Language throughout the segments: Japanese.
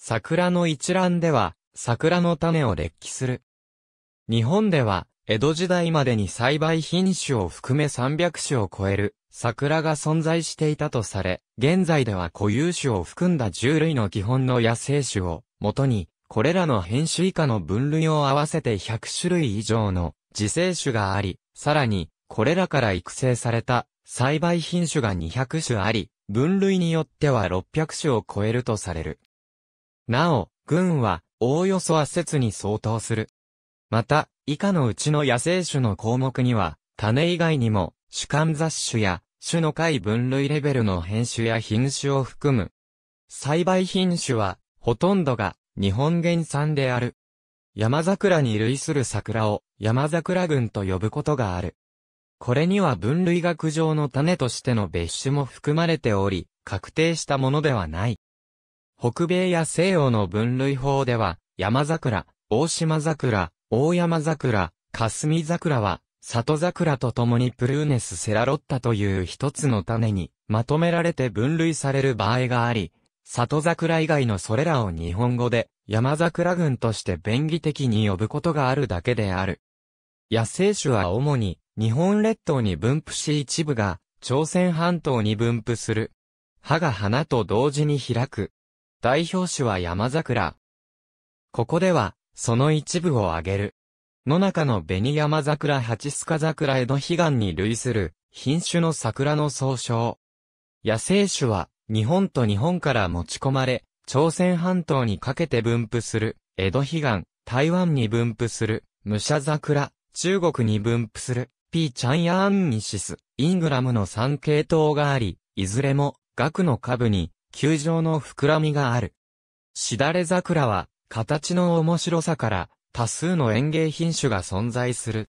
桜の一覧では、桜の種を劣気する。日本では、江戸時代までに栽培品種を含め300種を超える桜が存在していたとされ、現在では固有種を含んだ10類の基本の野生種を元に、これらの変種以下の分類を合わせて100種類以上の自生種があり、さらに、これらから育成された栽培品種が200種あり、分類によっては600種を超えるとされる。なお、群は、おおよそは説に相当する。また、以下のうちの野生種の項目には、種以外にも、種間雑種や、種の貝分類レベルの変種や品種を含む。栽培品種は、ほとんどが、日本原産である。山桜に類する桜を、山桜群と呼ぶことがある。これには分類学上の種としての別種も含まれており、確定したものではない。北米や西洋の分類法では、山桜、大島桜、大山桜、霞桜は、里桜と共にプルーネスセラロッタという一つの種にまとめられて分類される場合があり、里桜以外のそれらを日本語で山桜群として便宜的に呼ぶことがあるだけである。野生種は主に日本列島に分布し一部が朝鮮半島に分布する。葉が花と同時に開く代表種は山桜。ここでは、その一部を挙げる。野中の紅山桜八須賀桜江戸悲願に類する、品種の桜の総称。野生種は、日本と日本から持ち込まれ、朝鮮半島にかけて分布する、江戸悲願、台湾に分布する、武者桜、中国に分布する、ピーチャンヤーンニシス、イングラムの3系統があり、いずれも、額の下部に、球状の膨らみがある。しだれ桜は、形の面白さから、多数の園芸品種が存在する。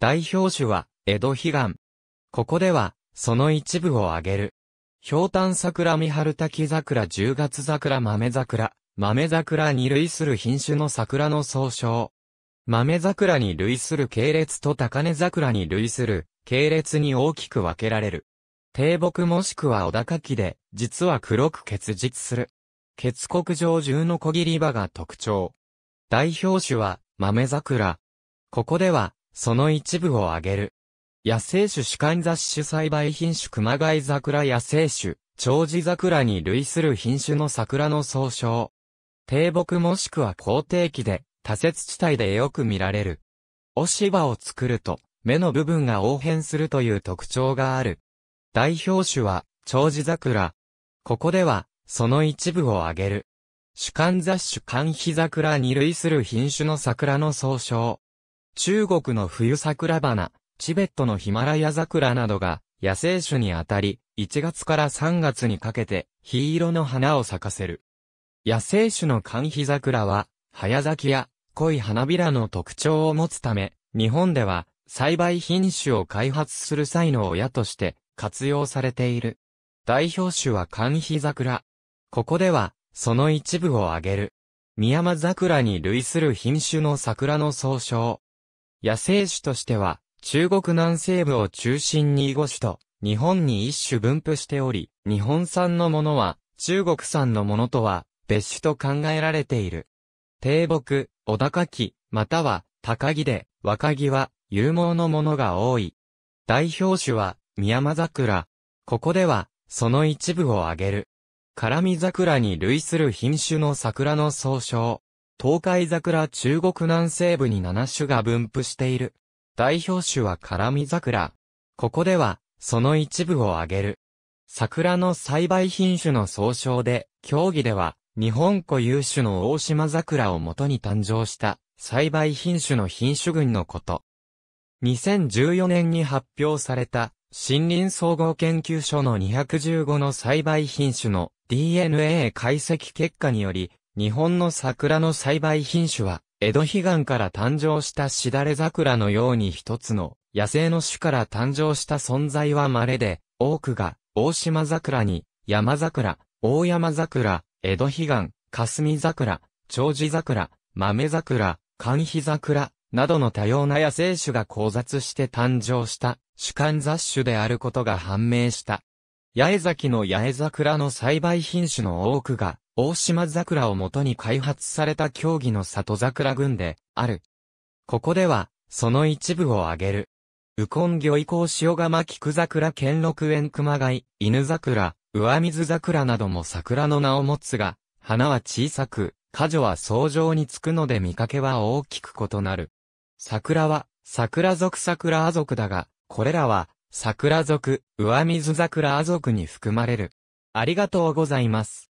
代表種は、江戸彼岸。ここでは、その一部を挙げる。氷炭桜三春滝桜十月桜豆桜、豆桜に類する品種の桜の総称。豆桜に類する系列と高根桜に類する系列に大きく分けられる。低木もしくは小高木で、実は黒く結実する。結国上中の小切り場が特徴。代表種は、豆桜。ここでは、その一部を挙げる。野生種主観雑種栽培品種熊谷桜野生種、長寿桜に類する品種の桜の総称。低木もしくは高低期で、多節地帯でよく見られる。押し葉を作ると、目の部分が横変するという特徴がある。代表種は、長寿桜。ここでは、その一部を挙げる。主観雑種寒日桜に類する品種の桜の総称。中国の冬桜花、チベットのヒマラヤ桜などが、野生種にあたり、1月から3月にかけて、黄色の花を咲かせる。野生種の寒肥桜は、早咲きや濃い花びらの特徴を持つため、日本では栽培品種を開発する際の親として活用されている。代表種は寒ク桜。ここでは、その一部を挙げる。宮間桜に類する品種の桜の総称。野生種としては、中国南西部を中心に五種と、日本に一種分布しており、日本産のものは、中国産のものとは、別種と考えられている。低木、小高木、または、高木で、若木は、有毛のものが多い。代表種は、宮間桜。ここでは、その一部を挙げる。辛味桜に類する品種の桜の総称。東海桜中国南西部に7種が分布している。代表種は辛味桜。ここでは、その一部を挙げる。桜の栽培品種の総称で、競技では、日本固有種の大島桜をもとに誕生した栽培品種の品種群のこと。2014年に発表された森林総合研究所の215の栽培品種の DNA 解析結果により、日本の桜の栽培品種は、江戸彼岸から誕生したしだれ桜のように一つの野生の種から誕生した存在は稀で、多くが大島桜に山桜、大山桜、江戸彼岸、霞桜、長寿桜、豆桜、寒肥桜、などの多様な野生種が交雑して誕生した主観雑種であることが判明した。八重咲の八重桜の栽培品種の多くが、大島桜をもとに開発された競技の里桜群で、ある。ここでは、その一部を挙げる。ウコン魚以降塩釜菊桜兼六園熊貝、犬桜、上水桜なども桜の名を持つが、花は小さく、花女は層状につくので見かけは大きく異なる。桜は、桜族桜亜族だが、これらは、桜族、上水桜亜族に含まれる。ありがとうございます。